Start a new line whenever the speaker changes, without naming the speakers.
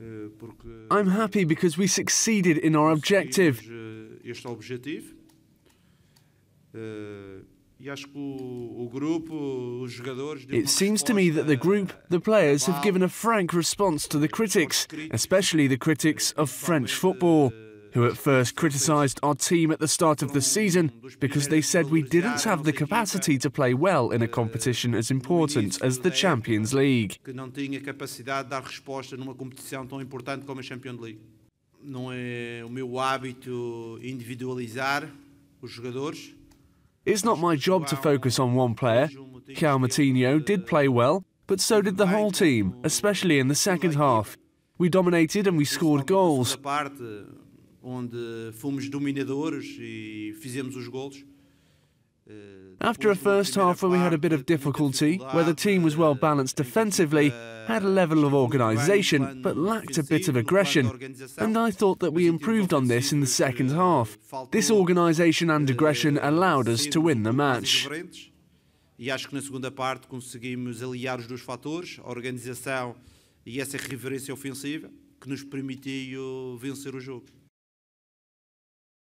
Eh, I'm happy
because we succeeded in our objective. It seems to me that the group, the players, have given a frank response to the critics, especially the critics of French football who at first criticised our team at the start of the season because they said we didn't have the capacity to play well in a competition as important as the Champions League. It's not my job to focus on one player. Cal Matinho did play well, but so did the whole team, especially in the second half. We dominated and we scored goals
onde fomos dominadores e fizemos os gols.
Eh, After a first half where we had a bit of difficulty, where the team was well eh, balanced defensively, had a level of um organisation, but lacked a bit of um aggression, and I thought that we improved on this in the second eh, half. This organisation and aggression allowed us to win the match.
E acho que na segunda parte conseguimos aliar os dois fatores, a e essa reverência ofensiva, que nos permitiu vencer o jogo.